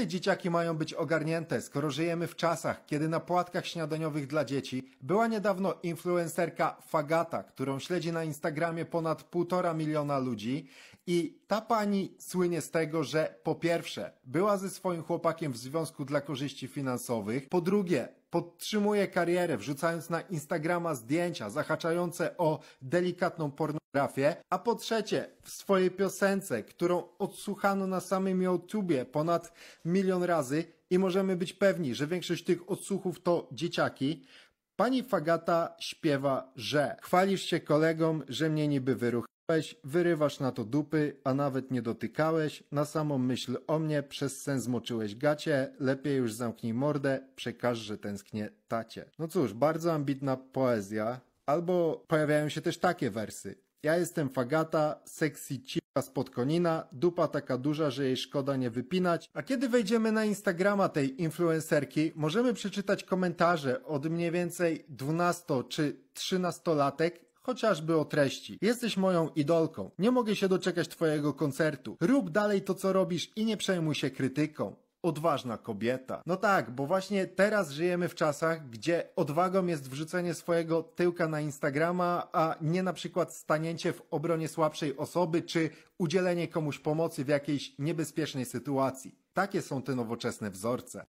te dzieciaki mają być ogarnięte, skoro żyjemy w czasach, kiedy na płatkach śniadaniowych dla dzieci była niedawno influencerka Fagata, którą śledzi na Instagramie ponad półtora miliona ludzi i ta pani słynie z tego, że po pierwsze była ze swoim chłopakiem w związku dla korzyści finansowych, po drugie podtrzymuje karierę, wrzucając na Instagrama zdjęcia zahaczające o delikatną pornografię, a po trzecie w swojej piosence, którą odsłuchano na samym YouTubie ponad milion razy i możemy być pewni, że większość tych odsłuchów to dzieciaki, pani Fagata śpiewa, że chwalisz się kolegom, że mnie niby wyruch weź, wyrywasz na to dupy, a nawet nie dotykałeś, na samą myśl o mnie przez sen zmoczyłeś gacie, lepiej już zamknij mordę, przekaż, że tęsknię tacie. No cóż, bardzo ambitna poezja, albo pojawiają się też takie wersy. Ja jestem fagata, sexy cipka spod konina, dupa taka duża, że jej szkoda nie wypinać. A kiedy wejdziemy na Instagrama tej influencerki, możemy przeczytać komentarze od mniej więcej 12 czy 13 latek chociażby o treści. Jesteś moją idolką. Nie mogę się doczekać Twojego koncertu. Rób dalej to, co robisz i nie przejmuj się krytyką odważna kobieta. No tak, bo właśnie teraz żyjemy w czasach, gdzie odwagą jest wrzucenie swojego tyłka na Instagrama, a nie na przykład stanięcie w obronie słabszej osoby czy udzielenie komuś pomocy w jakiejś niebezpiecznej sytuacji. Takie są te nowoczesne wzorce.